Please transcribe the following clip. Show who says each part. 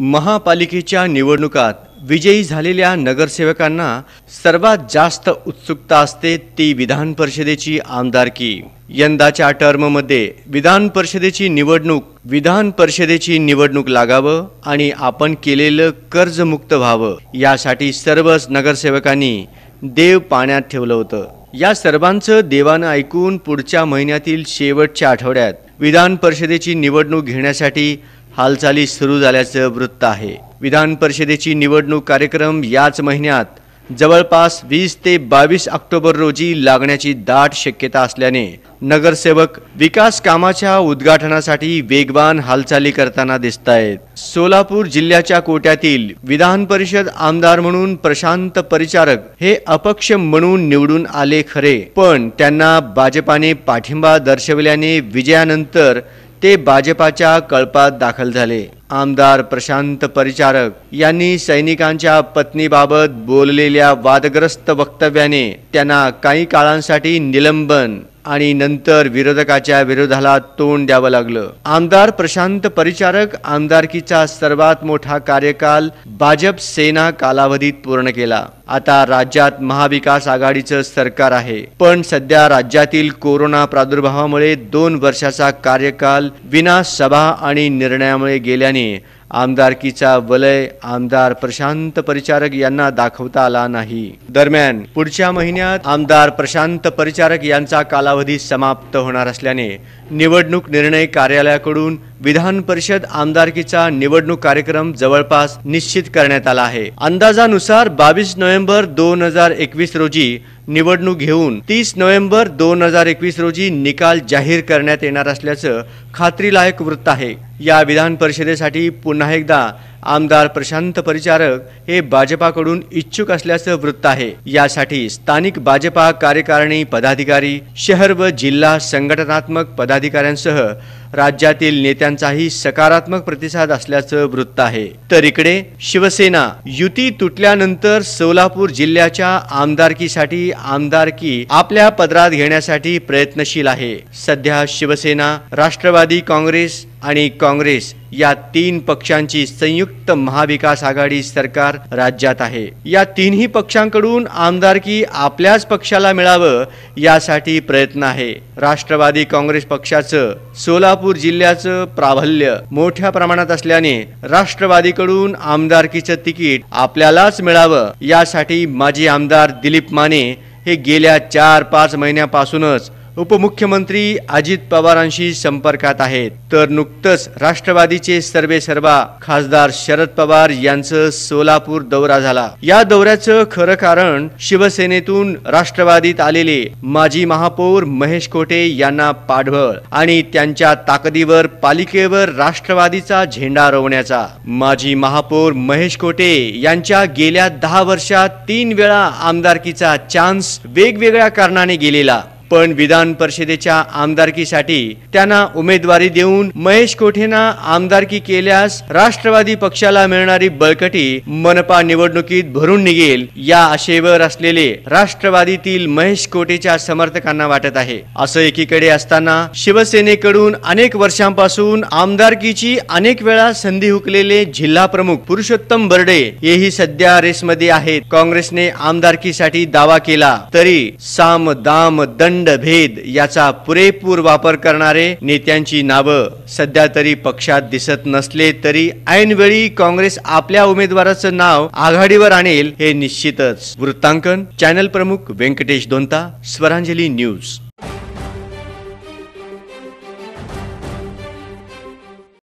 Speaker 1: महापालिकेच्या निवडणुकात विजयी झालेल्या नगरसेवकांना सर्वात जास्त उत्सुकता असते ती विधान परिषदेची आमदारकी यंदाच्या टर्ममध्ये विधान परिषदेची निवडणूक विधान परिषदेची निवडणूक लागावं आणि आपण केलेलं कर्जमुक्त व्हावं यासाठी सर्वच नगरसेवकांनी देव पाण्यात ठेवलं होतं या सर्वांचं देवानं ऐकून पुढच्या महिन्यातील शेवटच्या आठवड्यात विधान परिषदेची निवडणूक घेण्यासाठी हालचाली सुरू झाल्याचं वृत्त आहे विधान परिषदेची निवडणूक कार्यक्रम याच महिन्यात जवळपास वीस ते बावीस ऑक्टोबर रोजी लागण्याची दाट शक्यता असल्याने नगरसेवक विकास कामाच्या उद्घाटनासाठी वेगवान हालचाली करताना दिसत आहेत सोलापूर जिल्ह्याच्या कोट्यातील विधान परिषद आमदार म्हणून प्रशांत परिचारक हे अपक्ष म्हणून निवडून आले खरे पण त्यांना भाजपाने पाठिंबा दर्शवल्याने विजयानंतर ते भाजपाच्या कळपात दाखल झाले आमदार प्रशांत परिचारक यांनी सैनिकांच्या पत्नीबाबत बोललेल्या वादग्रस्त वक्तव्याने त्यांना काही काळांसाठी निलंबन आणि नंतर विरोधकाच्या विरोधाला तोंड द्यावं लागलं आमदार प्रशांत परिचारक आमदारकीचा सर्वात मोठा कार्यकाल भाजप सेना कालावधीत पूर्ण केला आता राज्यात महाविकास आघाडीचं सरकार आहे पण सध्या राज्यातील कोरोना प्रादुर्भावामुळे दोन वर्षाचा कार्यकाल विना सभा आणि निर्णयामुळे गेल्याने आमदारकीचा वलय आमदार प्रशांत परिचारक यांना दाखवता आला नाही दरम्यान पुढच्या महिन्यात आमदार प्रशांत परिचारक यांचा कालावधी समाप्त होणार असल्याने निवडणूक निर्णय कार्यालयाकडून विधान परिषद आमदारकीचा निवडणूक कार्यक्रम जवळपास निश्चित करण्यात आला आहे अंदाजानुसार बावीस नोव्हेंबर दोन हजार एकवीस रोजी निवडणूक घेऊन तीस नोव्हेंबर दोन हजार एकवीस रोजी निकाल जाहीर करण्यात येणार असल्याचं खात्रीलायक वृत्त आहे या विधान परिषदेसाठी पुन्हा एकदा आमदार प्रशांत परिचारक हे भाजपाकडून इच्छुक असल्याचं वृत्त आहे यासाठी स्थानिक भाजपा कार्यकारिणी पदाधिकारी शहर व जिल्हा संघटनात्मक पदाधिकाऱ्यांसह राज्यातील नेत्यांचाही सकारात्मक प्रतिसाद असल्याचं वृत्त आहे तर इकडे शिवसेना युती तुटल्यानंतर सोलापूर जिल्ह्याच्या आमदारकीसाठी आमदारकी आपल्या पदरात घेण्यासाठी प्रयत्नशील आहे सध्या शिवसेना राष्ट्रवादी काँग्रेस आणि काँग्रेस या तीन पक्षांची संयुक्त महाविकास आघाडी सरकार राज्यात आहे या तीनही पक्षांकडून आमदारकी आपल्याच पक्षाला मिळावं यासाठी प्रयत्न आहे राष्ट्रवादी काँग्रेस पक्षाचं सोलापूर जिल्ह्याचं प्राबल्य मोठ्या प्रमाणात असल्याने राष्ट्रवादीकडून आमदारकीचं तिकीट आपल्यालाच मिळावं यासाठी माजी आमदार दिलीप माने हे गेल्या चार पाच महिन्यापासूनच उपमुख्यमंत्री अजित पवारांशी संपर्कात आहेत तर नुकतंच राष्ट्रवादीचे सर्वे सर्वा खासदार शरद पवार यांचं सोलापूर दौरा झाला या दौऱ्याचं खरं कारण शिवसेनेतून राष्ट्रवादीत आलेले माजी महापौर महेश कोटे यांना पाठबळ आणि त्यांच्या ताकदीवर पालिकेवर राष्ट्रवादीचा झेंडा रोवण्याचा माजी महापौर महेश कोटे यांच्या गेल्या दहा वर्षात तीन वेळा आमदारकीचा चान्स वेगवेगळ्या कारणाने गेलेला पण विधान परिषदेच्या आमदारकीसाठी त्यांना उमेदवारी देऊन महेश कोठेना आमदारकी केल्यास राष्ट्रवादी पक्षाला मिळणारी बळकटी मनपा निवडणुकीत भरून निघेल या आशेवर असलेले राष्ट्रवादीतील महेश कोठेच्या समर्थकांना वाटत आहे असं एकीकडे असताना शिवसेनेकडून अनेक वर्षांपासून आमदारकीची अनेक वेळा संधी हुकलेले जिल्हा प्रमुख पुरुषोत्तम बर्डे हेही सध्या रेसमध्ये आहेत काँग्रेसने आमदारकीसाठी दावा केला तरी साम दाम दंड भेद याचा पुरेपूर वापर करणारे नेत्यांची नावं सध्या तरी पक्षात दिसत नसले तरी ऐनवेळी काँग्रेस आपल्या उमेदवाराचं नाव आघाडीवर आणेल हे निश्चितच वृत्तांकन चॅनल प्रमुख व्यंकटेश दोनता स्वरांजली न्यूज